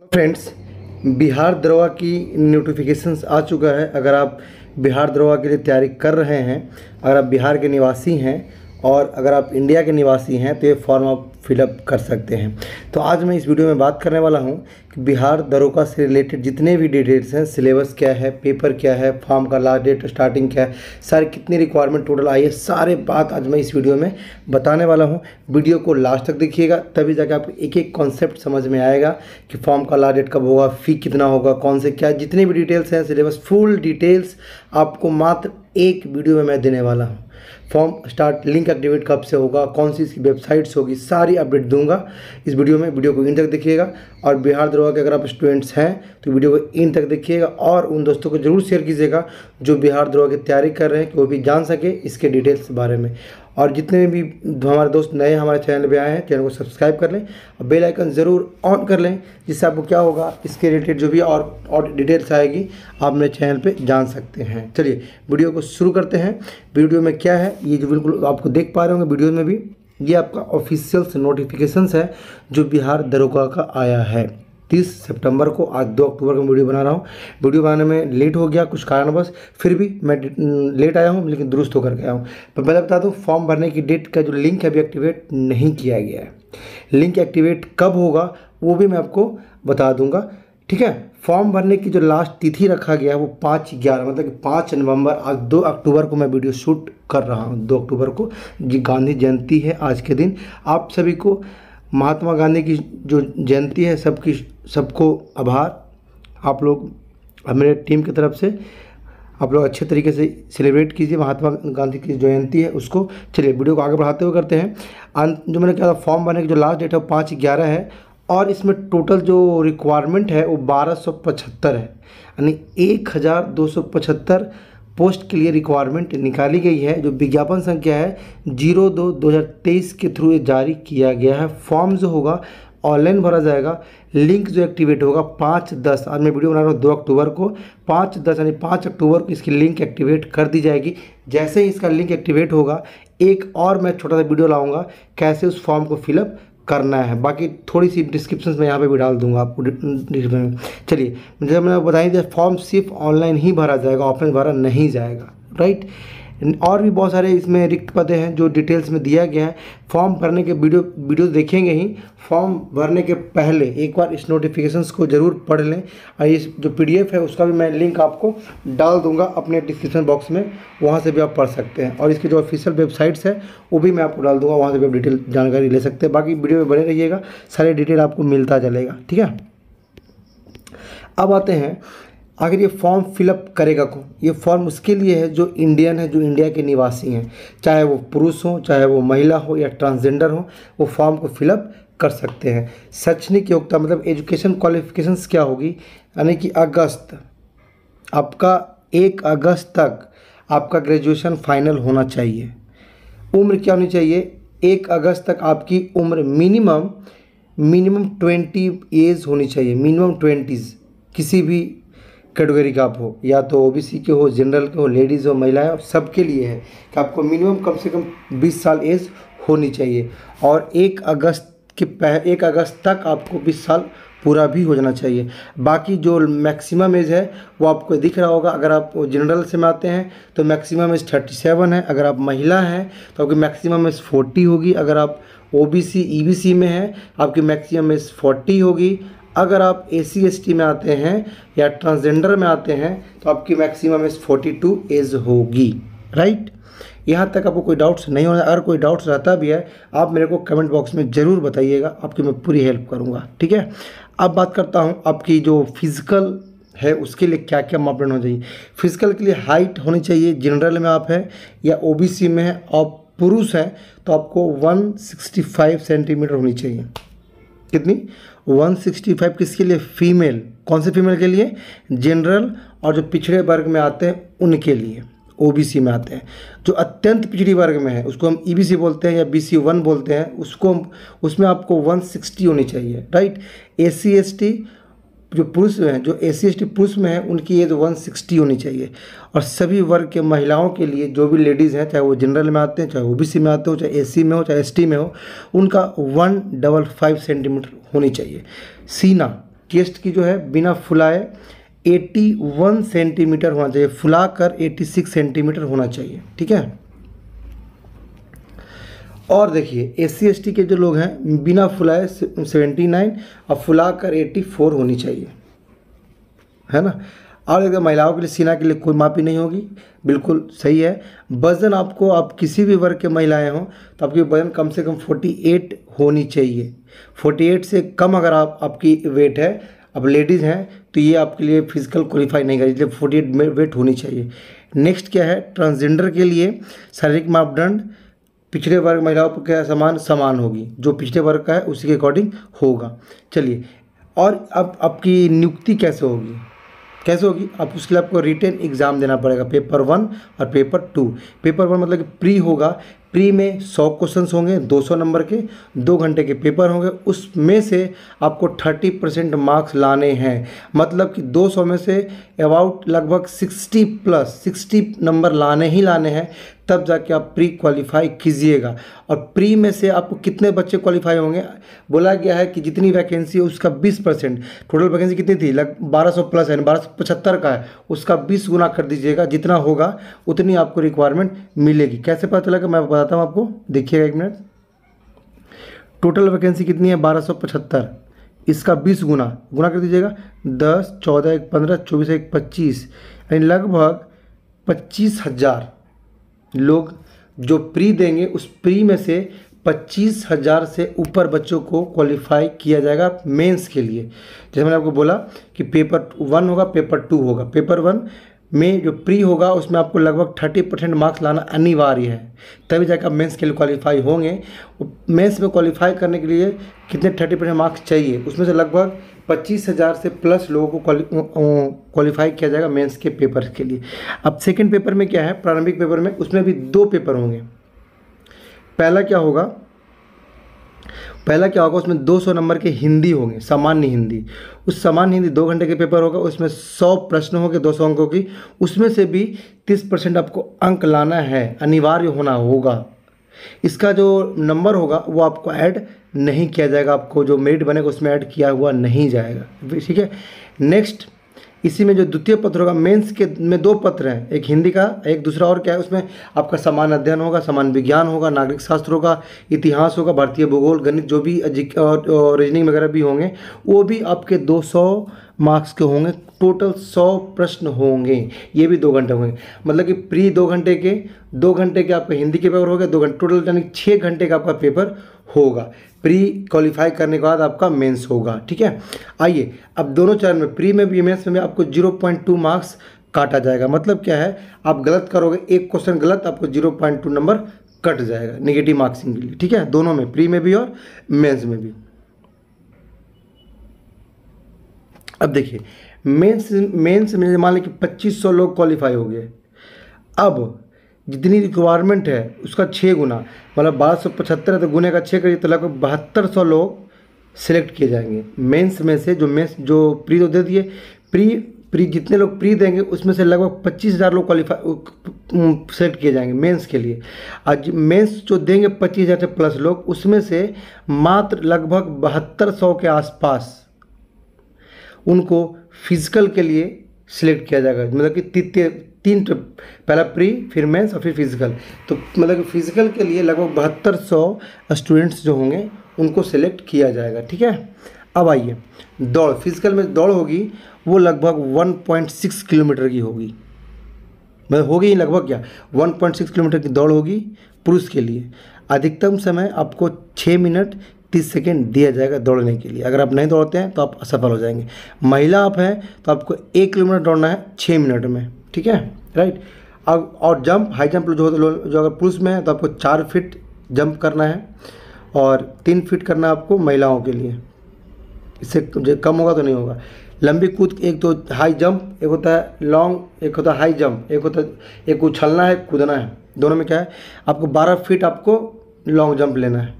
hello friends Bihar दरोगा की notifications आ चुका है अगर आप बिहार दरोगा के लिए तैयारी कर रहे हैं अगर आप बिहार के निवासी हैं और अगर आप इंडिया के निवासी हैं तो ये फॉर्म आप फिलअप कर सकते हैं तो आज मैं इस वीडियो में बात करने वाला हूँ कि बिहार दरोगा से रिलेटेड जितने भी डिटेल्स हैं सिलेबस क्या है पेपर क्या है फॉर्म का लास्ट डेट स्टार्टिंग क्या है सारे कितनी रिक्वायरमेंट टोटल आई है सारे बात आज मैं इस वीडियो में बताने वाला हूँ वीडियो को लास्ट तक देखिएगा तभी जाके आपको एक एक कॉन्सेप्ट समझ में आएगा कि फॉर्म का लास्ट डेट कब होगा फ़ी कितना होगा कौन से क्या जितने भी डिटेल्स हैं सिलेबस फुल डिटेल्स आपको मात्र एक वीडियो में मैं देने वाला हूँ फॉर्म स्टार्ट लिंक एक्टिवेट कब से होगा कौन सी इसकी वेबसाइट्स होगी सारी अपडेट दूंगा इस वीडियो में वीडियो को इन तक देखिएगा और बिहार दरोगा के अगर आप स्टूडेंट्स हैं तो वीडियो को इन तक देखिएगा और उन दोस्तों को जरूर शेयर कीजिएगा जो बिहार दरोगा की तैयारी कर रहे हैं कि वो भी जान सके इसके डिटेल्स बारे में और जितने भी हमारे दोस्त नए हमारे चैनल पे आए हैं चैनल को सब्सक्राइब कर लें और बेल आइकन ज़रूर ऑन कर लें जिससे आपको क्या होगा इसके रिलेटेड जो भी और और डिटेल्स आएगी आप मेरे चैनल पे जान सकते हैं चलिए वीडियो को शुरू करते हैं वीडियो में क्या है ये जो बिल्कुल आपको देख पा रहे होंगे वीडियो में भी ये आपका ऑफिशियल्स नोटिफिकेशन है जो बिहार दरोगा का आया है तीस सितंबर को आज दो अक्टूबर को वीडियो बना रहा हूँ वीडियो बनाने में लेट हो गया कुछ कारणवश फिर भी मैं लेट आया हूँ लेकिन दुरुस्त होकर गया हूँ पर पहले बता दूँ फॉर्म भरने की डेट का जो लिंक है अभी एक्टिवेट नहीं किया गया है लिंक एक्टिवेट कब होगा वो भी मैं आपको बता दूंगा ठीक है फॉर्म भरने की जो लास्ट तिथि रखा गया है वो पाँच ग्यारह मतलब कि पाँच नवंबर आज दो अक्टूबर को मैं वीडियो शूट कर रहा हूँ दो अक्टूबर को जी गांधी जयंती है आज के दिन आप सभी को महात्मा गांधी की जो जयंती है सबकी सबको आभार आप लोग मेरे टीम की तरफ से आप लोग अच्छे तरीके से सेलिब्रेट कीजिए महात्मा गांधी की जयंती है उसको चलिए वीडियो को आगे बढ़ाते हुए करते हैं जो मैंने कहा था फॉर्म भरने की जो लास्ट डेट है वो पाँच ग्यारह है और इसमें टोटल जो रिक्वायरमेंट है वो बारह सौ पचहत्तर है यानी एक हज़ार दो सौ पचहत्तर पोस्ट के लिए रिक्वायरमेंट निकाली गई है जो विज्ञापन संख्या है जीरो दो दो हज़ार तेईस के थ्रू जारी किया गया है फॉर्म जो होगा ऑनलाइन भरा जाएगा लिंक जो एक्टिवेट होगा पाँच दस आज मैं वीडियो बना रहा हूँ दो अक्टूबर को पाँच दस यानी पाँच अक्टूबर को इसकी लिंक एक्टिवेट कर दी जाएगी जैसे ही इसका लिंक एक्टिवेट होगा एक और मैं छोटा सा वीडियो लाऊंगा कैसे उस फॉर्म को फिलअप करना है बाकी थोड़ी सी डिस्क्रिप्शन में यहाँ पे भी डाल दूंगा आपको चलिए जब मैंने बताया फॉर्म सिर्फ ऑनलाइन ही भरा जाएगा ऑफलाइन भरा नहीं जाएगा राइट और भी बहुत सारे इसमें रिक्त पदे हैं जो डिटेल्स में दिया गया है फॉर्म भरने के वीडियो वीडियो देखेंगे ही फॉर्म भरने के पहले एक बार इस नोटिफिकेशंस को ज़रूर पढ़ लें और इस जो पीडीएफ है उसका भी मैं लिंक आपको डाल दूंगा अपने डिस्क्रिप्शन बॉक्स में वहाँ से भी आप पढ़ सकते हैं और इसकी जो ऑफिशियल वेबसाइट्स है वो भी मैं आपको डाल दूँगा वहाँ से भी आप डिटेल जानकारी ले सकते हैं बाकी वीडियो में बने रहिएगा सारे डिटेल आपको मिलता चलेगा ठीक है अब आते हैं आखिर ये फॉर्म फिलअप करेगा कौन ये फॉर्म उसके लिए है जो इंडियन है जो इंडिया के निवासी हैं चाहे वो पुरुष हो चाहे वो महिला हो या ट्रांसजेंडर हो वो फॉर्म को फिलअप कर सकते हैं शैक्षणिक योग्यता मतलब एजुकेशन क्वालिफिकेशंस क्या होगी यानी कि अगस्त आपका एक अगस्त तक आपका ग्रेजुएशन फाइनल होना चाहिए उम्र क्या होनी चाहिए एक अगस्त तक आपकी उम्र मिनिमम मिनिमम ट्वेंटी एज होनी चाहिए मिनिमम ट्वेंटीज़ किसी भी कैटेगरी का आप हो या तो ओबीसी के हो जनरल के हो लेडीज़ हो महिलाएं हो सबके लिए है कि आपको मिनिमम कम से कम 20 साल एज होनी चाहिए और एक अगस्त के पह एक अगस्त तक आपको 20 साल पूरा भी हो जाना चाहिए बाकी जो मैक्सिमम एज है वो आपको दिख रहा होगा अगर आप जनरल से में आते हैं तो मैक्सिमम एज 37 है अगर आप महिला हैं तो आपकी मैक्सिमम एज 40 होगी अगर आप O B C E B C में है आपकी मैक्सिमम एज 40 होगी अगर आप ए सी एस टी में आते हैं या ट्रांसजेंडर में आते हैं तो आपकी maximum age forty two age होगी राइट यहाँ तक आपको कोई डाउट्स नहीं होना अगर कोई डाउट्स रहता भी है आप मेरे को कमेंट बॉक्स में ज़रूर बताइएगा आपकी मैं पूरी हेल्प करूँगा ठीक है अब बात करता हूँ आपकी जो फिज़िकल है उसके लिए क्या क्या मापदंड होना चाहिए फिजिकल के लिए हाइट होनी चाहिए जनरल में आप हैं या ओबीसी में है आप पुरुष हैं तो आपको 165 सेंटीमीटर होनी चाहिए कितनी 165 किसके लिए फीमेल कौन से फीमेल के लिए जनरल और जो पिछड़े वर्ग में आते हैं उनके लिए ओबीसी में आते हैं जो अत्यंत पिछड़ी वर्ग में है उसको हम ईबीसी e बोलते हैं या बीसी वन बोलते हैं उसको उसमें आपको 160 होनी चाहिए राइट एस एसटी जो पुरुष हैं जो ए सी पुरुष में हैं उनकी एज 160 होनी चाहिए और सभी वर्ग के महिलाओं के लिए जो भी लेडीज़ हैं चाहे वो जनरल में आते हैं चाहे ओ में आते हो चाहे ए में हो चाहे एस में हो उनका वन डबल फाइव सेंटीमीटर होनी चाहिए सीना चेस्ट की जो है बिना फुलाए 81 सेंटीमीटर होना चाहिए फुला कर सेंटीमीटर होना चाहिए ठीक है और देखिए एस सी के जो लोग हैं बिना फुलाए सेवेंटी नाइन और फुला कर एट्टी फोर होनी चाहिए है ना और एकदम महिलाओं के लिए सीना के लिए कोई माफ़ी नहीं होगी बिल्कुल सही है वज़न आपको आप किसी भी वर्ग के महिलाएं हों तो आपकी वज़न कम से कम 48 होनी चाहिए 48 से कम अगर आप आपकी वेट है अब लेडीज़ हैं तो ये आपके लिए फिजिकल क्वालिफाई नहीं करेगी इसलिए फोर्टी एट वेट होनी चाहिए नेक्स्ट क्या है ट्रांसजेंडर के लिए शारीरिक मापदंड पिछड़े वर्ग महिलाओं के समान समान होगी जो पिछड़े वर्ग का है उसी के अकॉर्डिंग होगा चलिए और अब आपकी नियुक्ति कैसे होगी कैसे होगी अब उसके लिए आपको रिटर्न एग्ज़ाम देना पड़ेगा पेपर वन और पेपर टू पेपर वन मतलब कि प्री होगा प्री में सौ क्वेश्चन होंगे दो सौ नंबर के दो घंटे के पेपर होंगे उसमें से आपको थर्टी परसेंट मार्क्स लाने हैं मतलब कि दो सौ में से अबाउट लगभग सिक्सटी प्लस सिक्सटी नंबर लाने ही लाने हैं तब जाके आप प्री क्वालिफाई कीजिएगा और प्री में से आपको कितने बच्चे क्वालिफाई होंगे बोला गया है कि जितनी वैकेंसी है उसका 20 परसेंट टोटल वैकेंसी कितनी थी लग बारह सौ प्लस है बारह सौ पचहत्तर का है उसका 20 गुना कर दीजिएगा जितना होगा उतनी आपको रिक्वायरमेंट मिलेगी कैसे पता चला कि मैं बताता हूँ आपको देखिएगा एक मिनट टोटल वैकेंसी कितनी है बारह सौ पचहत्तर इसका बीस गुना गुना कर दीजिएगा दस चौदह एक पंद्रह चौबीस एक पच्चीस यानी लगभग पच्चीस हज़ार लोग जो प्री देंगे उस प्री में से पच्चीस हज़ार से ऊपर बच्चों को क्वालिफाई किया जाएगा मेंस के लिए जैसे मैंने आपको बोला कि पेपर वन होगा पेपर टू होगा पेपर वन में जो प्री होगा उसमें आपको लगभग थर्टी परसेंट मार्क्स लाना अनिवार्य है तभी जाकर मेंस के लिए क्वालिफाई होंगे मेंस में क्वालिफाई करने के लिए कितने थर्टी परसेंट मार्क्स चाहिए उसमें से लगभग पच्चीस हज़ार से प्लस लोगों को क्वालिफाई किया जाएगा मेंस के पेपर के लिए अब सेकंड पेपर में क्या है प्रारंभिक पेपर में उसमें भी दो पेपर होंगे पहला क्या होगा पहला क्या होगा उसमें 200 नंबर के हिंदी होंगे सामान्य हिंदी उस सामान्य हिंदी दो घंटे के पेपर होगा उसमें 100 प्रश्न होंगे 200 अंकों की उसमें से भी 30 परसेंट आपको अंक लाना है अनिवार्य होना होगा इसका जो नंबर होगा वो आपको ऐड नहीं किया जाएगा आपको जो मेरिट बनेगा उसमें ऐड किया हुआ नहीं जाएगा ठीक है नेक्स्ट इसी में जो द्वितीय पत्र होगा मेंस के में दो पत्र हैं एक हिंदी का एक दूसरा और क्या है उसमें आपका समान अध्ययन होगा समान विज्ञान होगा नागरिक शास्त्र होगा इतिहास होगा भारतीय भूगोल गणित जो भी और रीजनिंग वगैरह भी होंगे वो भी आपके दो सौ मार्क्स के होंगे टोटल सौ प्रश्न होंगे ये भी दो घंटे होंगे मतलब कि प्री दो घंटे के दो घंटे के आपका हिंदी के पेपर हो गया दो घंटे टोटल यानी छः घंटे का आपका पेपर होगा प्री क्वालिफाई करने के बाद आपका मेंस होगा ठीक है आइए अब दोनों चरण में प्री में भी मेंस में आपको जीरो पॉइंट टू मार्क्स काटा जाएगा मतलब क्या है आप गलत करोगे एक क्वेश्चन गलत आपको zero point two number cut जाएगा निगेटिव मार्क्सिंग के लिए ठीक है दोनों में प्री में भी और मेंस में भी अब देखिए मेंस मेंस में मान लें कि 2500 लोग क्वालिफाई हो गए अब जितनी रिक्वायरमेंट है उसका छः गुना मतलब बारह सौ पचहत्तर है तो गुने का छः करिए तो लगभग बहत्तर सौ लोग सिलेक्ट किए जाएंगे मेंस में से जो मेंस जो प्री तो दे दिए प्री प्री जितने लोग प्री देंगे उसमें से लगभग पच्चीस हज़ार लोग क्वालिफाई सेलेक्ट किए जाएंगे मेंस के लिए आज मेंस जो देंगे पच्चीस हज़ार से प्लस लोग उसमें से मात्र लगभग बहत्तर सौ के आसपास उनको फिजिकल के लिए सिलेक्ट किया जाएगा मतलब कि तृतीय तीन पहला प्री फिर मेंस और फिर फिजिकल तो मतलब कि फिजिकल के लिए लगभग बहत्तर सौ स्टूडेंट्स जो होंगे उनको सेलेक्ट किया जाएगा ठीक है अब आइए दौड़ फिजिकल में दौड़ होगी वो लगभग 1.6 किलोमीटर की होगी मतलब होगी ही लगभग क्या 1.6 किलोमीटर की दौड़ होगी पुरुष के लिए अधिकतम समय आपको छः मिनट तीस सेकेंड दिया जाएगा दौड़ने के लिए अगर आप नहीं दौड़ते हैं तो आप असफल हो जाएंगे महिला आप हैं तो आपको एक किलोमीटर दौड़ना है छः मिनट में ठीक है राइट अब और जंप हाई जंप जो जो अगर पुरुष में है तो आपको चार फिट जंप करना है और तीन फिट करना है आपको महिलाओं के लिए इससे कम होगा तो नहीं होगा लंबी कूद एक तो हाई जंप एक होता है लॉन्ग एक होता है हाई जंप एक होता है एक उछलना है कूदना है दोनों में क्या है आपको बारह फीट आपको लॉन्ग जंप लेना है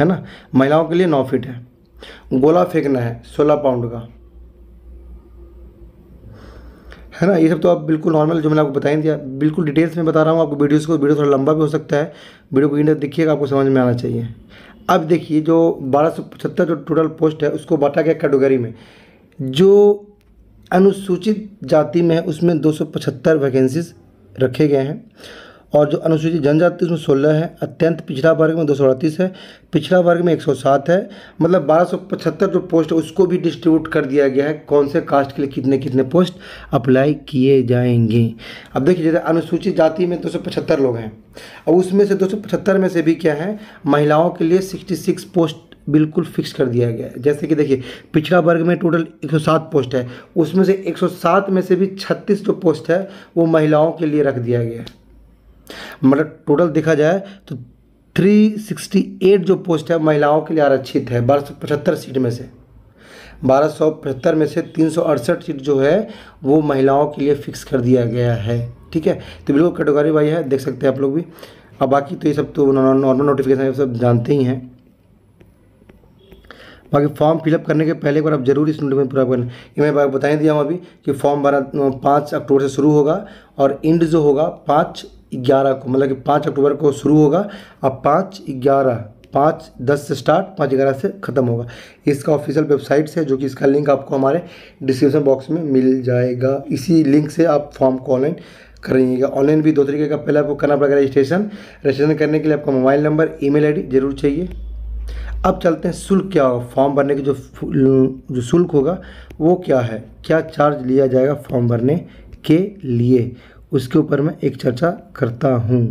है ना महिलाओं के लिए नौ फीट है गोला फेंकना है सोलह पाउंड का है ना ये सब तो आप बिल्कुल नॉर्मल जो मैंने आपको बताया दिया बिल्कुल डिटेल्स में बता रहा हूँ आपको वीडियोस को वीडियो थोड़ा लंबा भी हो सकता है वीडियो को इंटर देखिएगा आपको समझ में आना चाहिए अब देखिए जो बारह सौ पचहत्तर जो टोटल पोस्ट है उसको बांटा गया कैटेगरी में जो अनुसूचित जाति में है उसमें दो सौ पचहत्तर वैकेंसीज रखे गए हैं और जो अनुसूचित जनजाति उसमें सोलह है अत्यंत पिछड़ा वर्ग में दो सौ अड़तीस है पिछड़ा वर्ग में एक सौ सात है मतलब बारह सौ पचहत्तर जो पोस्ट है उसको भी डिस्ट्रीब्यूट कर दिया गया है कौन से कास्ट के लिए कितने कितने पोस्ट अप्लाई किए जाएंगे अब देखिए जैसे अनुसूचित जाति में दो सौ पचहत्तर लोग हैं अब उसमें से दो सौ पचहत्तर में से भी क्या है महिलाओं के लिए सिक्सटी सिक्स पोस्ट बिल्कुल फिक्स कर दिया गया है जैसे कि देखिए पिछड़ा वर्ग में टोटल 107 पोस्ट है उसमें से 107 में से भी 36 जो पोस्ट है वो महिलाओं के लिए रख दिया गया है मतलब टोटल देखा जाए तो 368 जो पोस्ट है महिलाओं के लिए आरक्षित है बारह सीट में से बारह में से तीन सीट जो है वो महिलाओं के लिए फिक्स कर दिया गया है ठीक है तो बिल्कुल कैटेगरी वाई है देख सकते हैं आप लोग भी अब बाकी तो ये सब तो नॉर्मल नोटिफिकेशन सब जानते ही हैं बाकी फॉर्म फिलअप करने के पहले एक बार आप जरूर इस नोटिफिकेशन पूरा करें ये मैं बात दिया हूँ अभी कि फॉर्म बारह पाँच अक्टूबर से शुरू होगा और एंड जो होगा पाँच ग्यारह को मतलब कि पाँच अक्टूबर को शुरू होगा अब पाँच ग्यारह पाँच दस से स्टार्ट पाँच ग्यारह से ख़त्म होगा इसका ऑफिशियल वेबसाइट है जो कि इसका लिंक आपको हमारे डिस्क्रिप्शन बॉक्स में मिल जाएगा इसी लिंक से आप फॉर्म को ऑनलाइन करेंगे ऑनलाइन भी दो तरीके का पहले आपको करना पड़ेगा रजिस्ट्रेशन रजिस्ट्रेशन करने के लिए आपका मोबाइल नंबर ई मेल जरूर चाहिए अब चलते हैं शुल्क क्या होगा फॉर्म भरने के जो जो शुल्क होगा वो क्या है क्या चार्ज लिया जाएगा फॉर्म भरने के लिए उसके ऊपर मैं एक चर्चा करता हूँ